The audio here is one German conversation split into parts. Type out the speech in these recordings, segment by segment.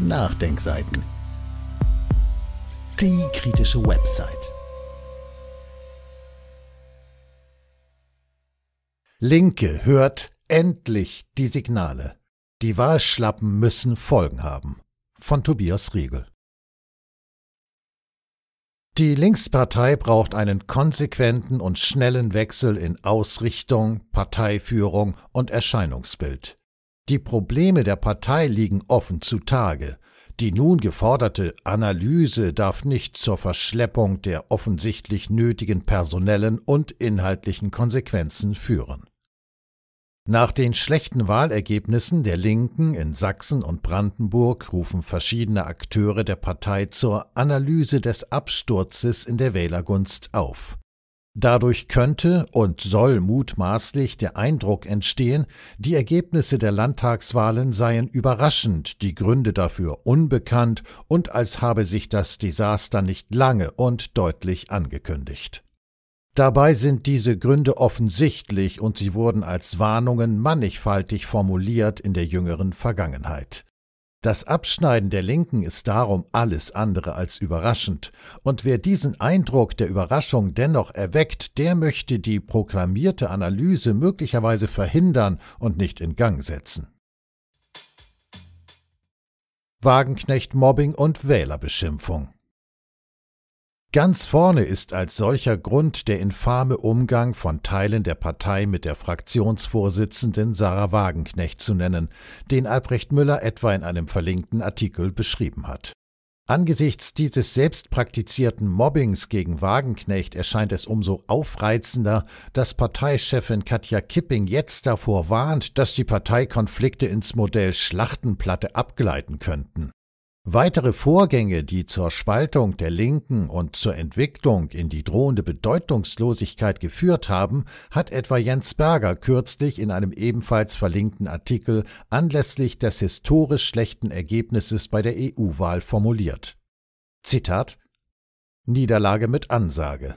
Nachdenkseiten. Die kritische Website. Linke hört endlich die Signale. Die Wahlschlappen müssen Folgen haben. Von Tobias Riegel. Die Linkspartei braucht einen konsequenten und schnellen Wechsel in Ausrichtung, Parteiführung und Erscheinungsbild. Die Probleme der Partei liegen offen zutage. Die nun geforderte Analyse darf nicht zur Verschleppung der offensichtlich nötigen personellen und inhaltlichen Konsequenzen führen. Nach den schlechten Wahlergebnissen der Linken in Sachsen und Brandenburg rufen verschiedene Akteure der Partei zur Analyse des Absturzes in der Wählergunst auf. Dadurch könnte und soll mutmaßlich der Eindruck entstehen, die Ergebnisse der Landtagswahlen seien überraschend, die Gründe dafür unbekannt und als habe sich das Desaster nicht lange und deutlich angekündigt. Dabei sind diese Gründe offensichtlich und sie wurden als Warnungen mannigfaltig formuliert in der jüngeren Vergangenheit. Das Abschneiden der Linken ist darum alles andere als überraschend, und wer diesen Eindruck der Überraschung dennoch erweckt, der möchte die proklamierte Analyse möglicherweise verhindern und nicht in Gang setzen. Wagenknecht-Mobbing und Wählerbeschimpfung Ganz vorne ist als solcher Grund der infame Umgang von Teilen der Partei mit der Fraktionsvorsitzenden Sarah Wagenknecht zu nennen, den Albrecht Müller etwa in einem verlinkten Artikel beschrieben hat. Angesichts dieses selbst praktizierten Mobbings gegen Wagenknecht erscheint es umso aufreizender, dass Parteichefin Katja Kipping jetzt davor warnt, dass die Parteikonflikte ins Modell Schlachtenplatte abgleiten könnten. Weitere Vorgänge, die zur Spaltung der Linken und zur Entwicklung in die drohende Bedeutungslosigkeit geführt haben, hat etwa Jens Berger kürzlich in einem ebenfalls verlinkten Artikel anlässlich des historisch schlechten Ergebnisses bei der EU-Wahl formuliert. Zitat Niederlage mit Ansage.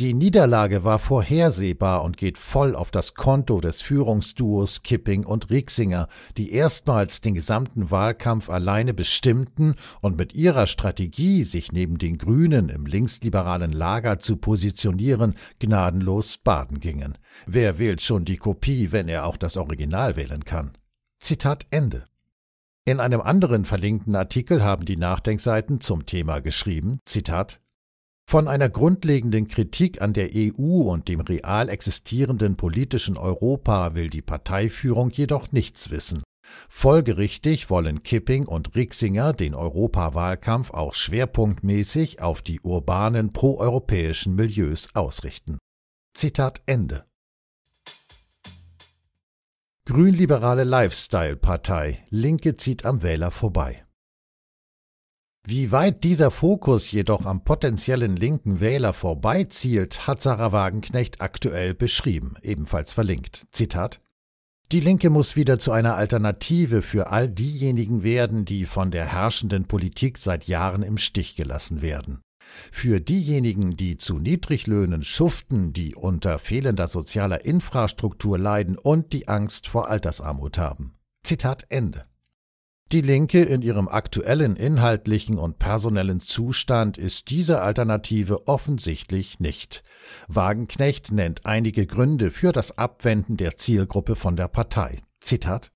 Die Niederlage war vorhersehbar und geht voll auf das Konto des Führungsduos Kipping und Rieksinger, die erstmals den gesamten Wahlkampf alleine bestimmten und mit ihrer Strategie, sich neben den Grünen im linksliberalen Lager zu positionieren, gnadenlos baden gingen. Wer wählt schon die Kopie, wenn er auch das Original wählen kann? Zitat Ende. In einem anderen verlinkten Artikel haben die Nachdenkseiten zum Thema geschrieben, Zitat, von einer grundlegenden Kritik an der EU und dem real existierenden politischen Europa will die Parteiführung jedoch nichts wissen. Folgerichtig wollen Kipping und Rixinger den Europawahlkampf auch schwerpunktmäßig auf die urbanen proeuropäischen Milieus ausrichten. Zitat Ende. Grünliberale Lifestyle-Partei. Linke zieht am Wähler vorbei. Wie weit dieser Fokus jedoch am potenziellen linken Wähler vorbeizielt, hat Sarah Wagenknecht aktuell beschrieben, ebenfalls verlinkt. Zitat Die Linke muss wieder zu einer Alternative für all diejenigen werden, die von der herrschenden Politik seit Jahren im Stich gelassen werden. Für diejenigen, die zu Niedriglöhnen schuften, die unter fehlender sozialer Infrastruktur leiden und die Angst vor Altersarmut haben. Zitat Ende. Die Linke in ihrem aktuellen inhaltlichen und personellen Zustand ist diese Alternative offensichtlich nicht. Wagenknecht nennt einige Gründe für das Abwenden der Zielgruppe von der Partei. Zitat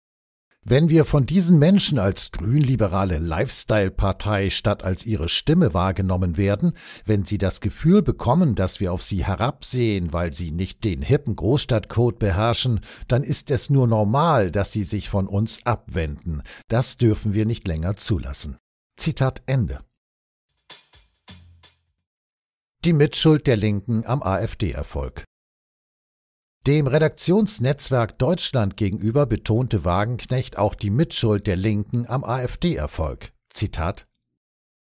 wenn wir von diesen Menschen als grünliberale Lifestyle-Partei statt als ihre Stimme wahrgenommen werden, wenn sie das Gefühl bekommen, dass wir auf sie herabsehen, weil sie nicht den hippen Großstadtcode beherrschen, dann ist es nur normal, dass sie sich von uns abwenden. Das dürfen wir nicht länger zulassen. Zitat Ende. Die Mitschuld der Linken am AfD-Erfolg. Dem Redaktionsnetzwerk Deutschland gegenüber betonte Wagenknecht auch die Mitschuld der Linken am AfD-Erfolg. Zitat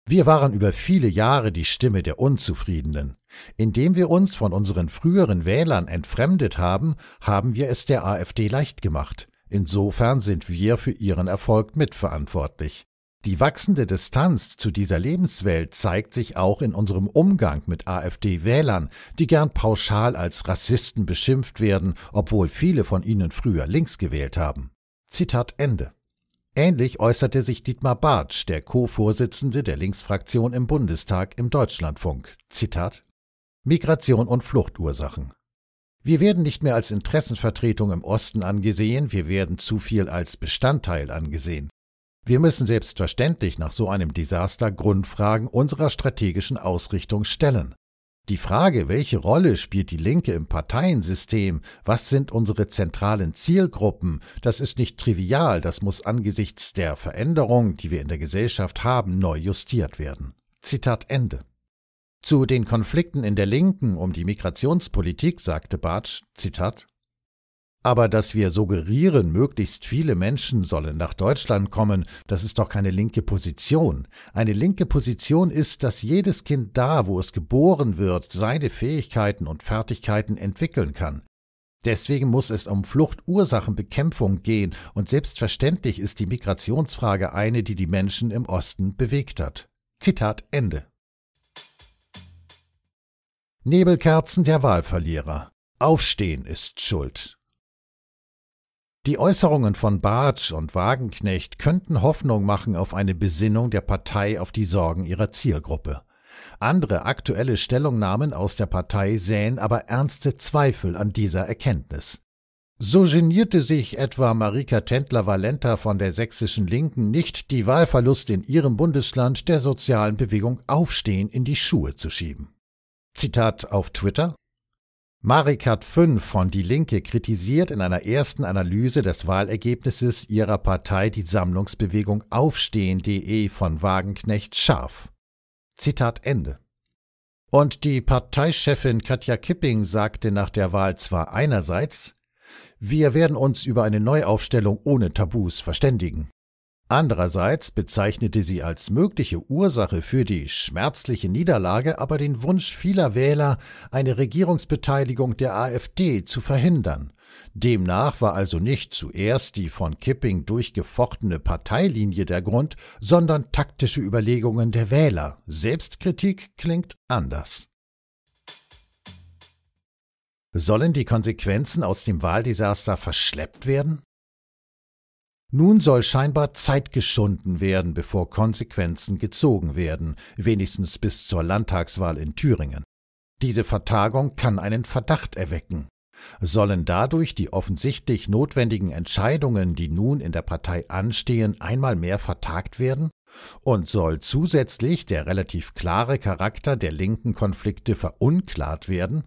wir waren über viele Jahre die Stimme der Unzufriedenen. Indem wir uns von unseren früheren Wählern entfremdet haben, haben wir es der AfD leicht gemacht. Insofern sind wir für ihren Erfolg mitverantwortlich. Die wachsende Distanz zu dieser Lebenswelt zeigt sich auch in unserem Umgang mit AfD-Wählern, die gern pauschal als Rassisten beschimpft werden, obwohl viele von ihnen früher links gewählt haben. Zitat Ende. Ähnlich äußerte sich Dietmar Bartsch, der Co-Vorsitzende der Linksfraktion im Bundestag im Deutschlandfunk. Zitat Migration und Fluchtursachen. Wir werden nicht mehr als Interessenvertretung im Osten angesehen, wir werden zu viel als Bestandteil angesehen. Wir müssen selbstverständlich nach so einem Desaster Grundfragen unserer strategischen Ausrichtung stellen. Die Frage, welche Rolle spielt die Linke im Parteiensystem, was sind unsere zentralen Zielgruppen, das ist nicht trivial, das muss angesichts der Veränderung, die wir in der Gesellschaft haben, neu justiert werden. Zitat Ende. Zu den Konflikten in der Linken um die Migrationspolitik sagte Bartsch, Zitat, aber dass wir suggerieren, möglichst viele Menschen sollen nach Deutschland kommen, das ist doch keine linke Position. Eine linke Position ist, dass jedes Kind da, wo es geboren wird, seine Fähigkeiten und Fertigkeiten entwickeln kann. Deswegen muss es um Fluchtursachenbekämpfung gehen, und selbstverständlich ist die Migrationsfrage eine, die die Menschen im Osten bewegt hat. Zitat Ende. Nebelkerzen der Wahlverlierer. Aufstehen ist schuld. Die Äußerungen von Bartsch und Wagenknecht könnten Hoffnung machen auf eine Besinnung der Partei auf die Sorgen ihrer Zielgruppe. Andere aktuelle Stellungnahmen aus der Partei säen aber ernste Zweifel an dieser Erkenntnis. So genierte sich etwa Marika Tendler-Valenta von der sächsischen Linken nicht, die Wahlverluste in ihrem Bundesland der sozialen Bewegung Aufstehen in die Schuhe zu schieben. Zitat auf Twitter Marikat 5 von Die Linke kritisiert in einer ersten Analyse des Wahlergebnisses ihrer Partei die Sammlungsbewegung Aufstehen.de von Wagenknecht scharf. Zitat Ende. Und die Parteichefin Katja Kipping sagte nach der Wahl zwar einerseits, wir werden uns über eine Neuaufstellung ohne Tabus verständigen. Andererseits bezeichnete sie als mögliche Ursache für die schmerzliche Niederlage aber den Wunsch vieler Wähler, eine Regierungsbeteiligung der AfD zu verhindern. Demnach war also nicht zuerst die von Kipping durchgefochtene Parteilinie der Grund, sondern taktische Überlegungen der Wähler. Selbstkritik klingt anders. Sollen die Konsequenzen aus dem Wahldesaster verschleppt werden? Nun soll scheinbar Zeit geschunden werden, bevor Konsequenzen gezogen werden, wenigstens bis zur Landtagswahl in Thüringen. Diese Vertagung kann einen Verdacht erwecken. Sollen dadurch die offensichtlich notwendigen Entscheidungen, die nun in der Partei anstehen, einmal mehr vertagt werden? Und soll zusätzlich der relativ klare Charakter der linken Konflikte verunklart werden?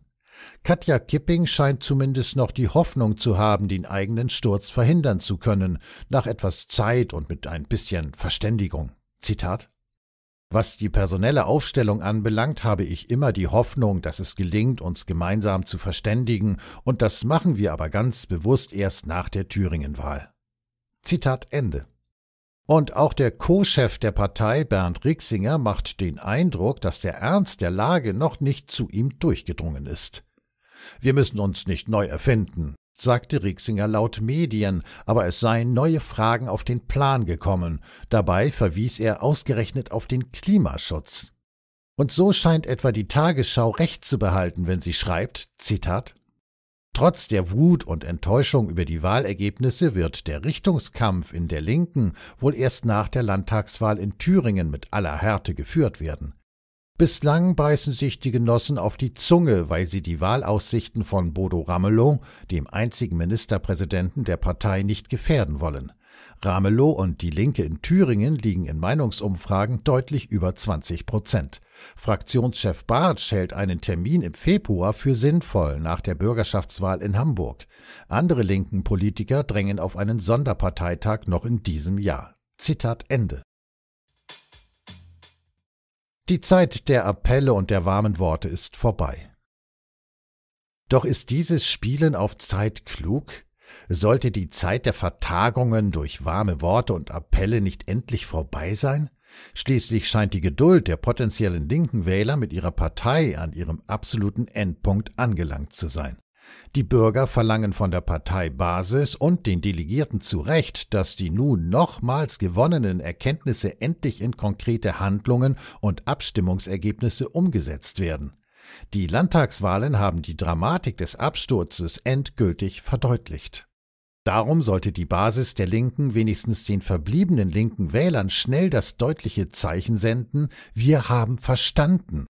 Katja Kipping scheint zumindest noch die Hoffnung zu haben, den eigenen Sturz verhindern zu können, nach etwas Zeit und mit ein bisschen Verständigung. Zitat was die personelle Aufstellung anbelangt, habe ich immer die Hoffnung, dass es gelingt, uns gemeinsam zu verständigen, und das machen wir aber ganz bewusst erst nach der Thüringen-Wahl. Zitat Ende. Und auch der Co-Chef der Partei, Bernd Rixinger, macht den Eindruck, dass der Ernst der Lage noch nicht zu ihm durchgedrungen ist. Wir müssen uns nicht neu erfinden, sagte Rixinger laut Medien, aber es seien neue Fragen auf den Plan gekommen. Dabei verwies er ausgerechnet auf den Klimaschutz. Und so scheint etwa die Tagesschau recht zu behalten, wenn sie schreibt, Zitat, Trotz der Wut und Enttäuschung über die Wahlergebnisse wird der Richtungskampf in der Linken wohl erst nach der Landtagswahl in Thüringen mit aller Härte geführt werden. Bislang beißen sich die Genossen auf die Zunge, weil sie die Wahlaussichten von Bodo Ramelow, dem einzigen Ministerpräsidenten der Partei, nicht gefährden wollen. Ramelow und Die Linke in Thüringen liegen in Meinungsumfragen deutlich über 20 Prozent. Fraktionschef Bartsch hält einen Termin im Februar für sinnvoll nach der Bürgerschaftswahl in Hamburg. Andere linken Politiker drängen auf einen Sonderparteitag noch in diesem Jahr. Zitat Ende. Die Zeit der Appelle und der warmen Worte ist vorbei. Doch ist dieses Spielen auf Zeit klug? Sollte die Zeit der Vertagungen durch warme Worte und Appelle nicht endlich vorbei sein? Schließlich scheint die Geduld der potenziellen linken Wähler mit ihrer Partei an ihrem absoluten Endpunkt angelangt zu sein. Die Bürger verlangen von der Parteibasis und den Delegierten zu Recht, dass die nun nochmals gewonnenen Erkenntnisse endlich in konkrete Handlungen und Abstimmungsergebnisse umgesetzt werden. Die Landtagswahlen haben die Dramatik des Absturzes endgültig verdeutlicht. Darum sollte die Basis der Linken wenigstens den verbliebenen linken Wählern schnell das deutliche Zeichen senden, wir haben verstanden.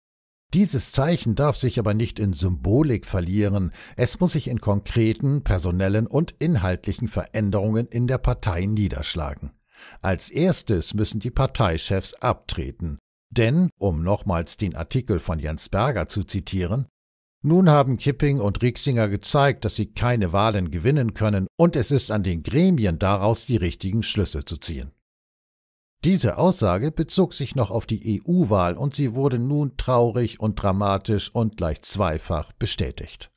Dieses Zeichen darf sich aber nicht in Symbolik verlieren, es muss sich in konkreten, personellen und inhaltlichen Veränderungen in der Partei niederschlagen. Als erstes müssen die Parteichefs abtreten, denn, um nochmals den Artikel von Jens Berger zu zitieren, nun haben Kipping und Rieksinger gezeigt, dass sie keine Wahlen gewinnen können, und es ist an den Gremien daraus die richtigen Schlüsse zu ziehen. Diese Aussage bezog sich noch auf die EU-Wahl und sie wurde nun traurig und dramatisch und gleich zweifach bestätigt.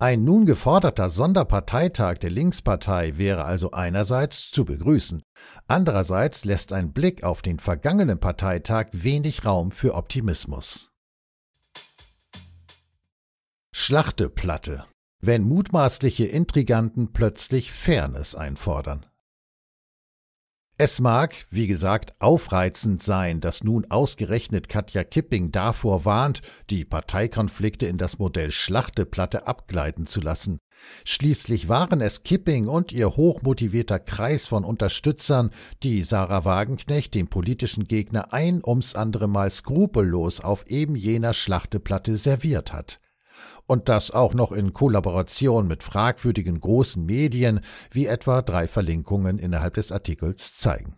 Ein nun geforderter Sonderparteitag der Linkspartei wäre also einerseits zu begrüßen, andererseits lässt ein Blick auf den vergangenen Parteitag wenig Raum für Optimismus. Schlachteplatte, wenn mutmaßliche Intriganten plötzlich Fairness einfordern. Es mag, wie gesagt, aufreizend sein, dass nun ausgerechnet Katja Kipping davor warnt, die Parteikonflikte in das Modell Schlachteplatte abgleiten zu lassen. Schließlich waren es Kipping und ihr hochmotivierter Kreis von Unterstützern, die Sarah Wagenknecht, dem politischen Gegner, ein ums andere Mal skrupellos auf eben jener Schlachteplatte serviert hat und das auch noch in Kollaboration mit fragwürdigen großen Medien, wie etwa drei Verlinkungen innerhalb des Artikels zeigen.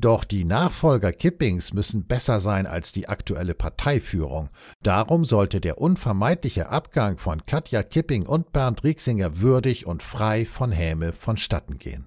Doch die Nachfolger Kippings müssen besser sein als die aktuelle Parteiführung. Darum sollte der unvermeidliche Abgang von Katja Kipping und Bernd Rieksinger würdig und frei von Häme vonstatten gehen.